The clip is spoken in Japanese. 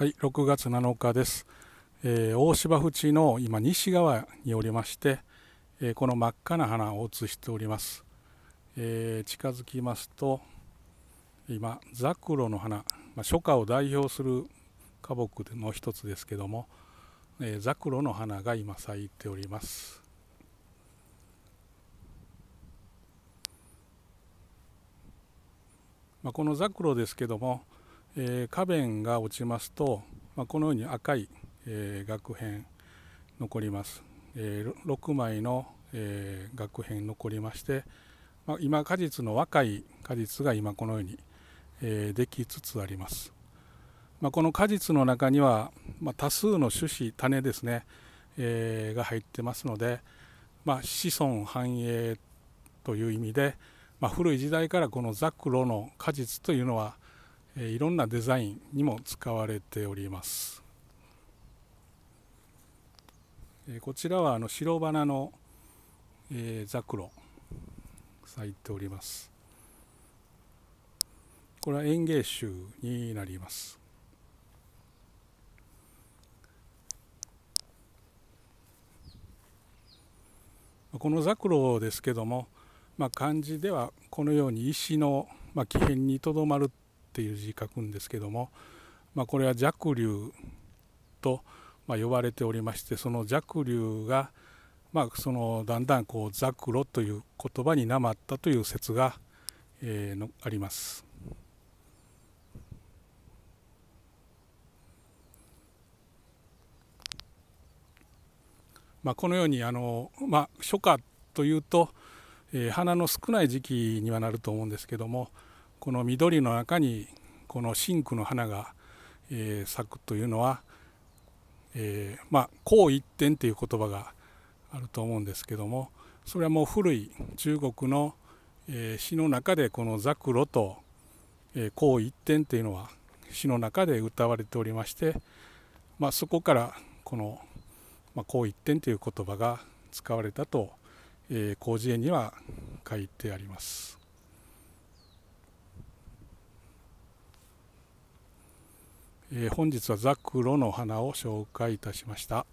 はい、6月7日です、えー、大芝淵の今西側におりまして、えー、この真っ赤な花を映しております、えー、近づきますと今ザクロの花、まあ、初夏を代表する花木の一つですけども、えー、ザクロの花が今咲いておりますまあ、このザクロですけどもえー、花弁が落ちますと、まあ、このように赤い、えー、額片残ります、えー、6枚の、えー、額片残りまして、まあ、今果実の若い果実が今このように、えー、できつつあります、まあ、この果実の中には、まあ、多数の種子種ですね、えー、が入ってますので、まあ、子孫繁栄という意味で、まあ、古い時代からこのザクロの果実というのはえいろんなデザインにも使われております、えこちらはあの白花の、えザクロ咲いておりますこれは園芸種になりますこのザクロですけども、まあ、漢字ではこのように石の、まあ、木片にとどまるっていう字書くんですけども、まあ、これは弱流と、ま呼ばれておりましてその弱流が、まあ、そのだんだんこうザクロという言葉になまったという説が、えー、のあります。まあ、このようにあの、まあ、初夏というと、えー、花の少ない時期にはなると思うんですけども、この緑の中にこのシンクの花が、えー、咲くというのは、えー、まあ「紅一点」という言葉があると思うんですけどもそれはもう古い中国の、えー、詩の中でこの「ザクロ」と「孔、えー、一点」というのは詩の中で歌われておりまして、まあ、そこからこの「まあ、一点」という言葉が使われたと、え広辞苑には書いてあります。本日はザクロの花を紹介いたしました。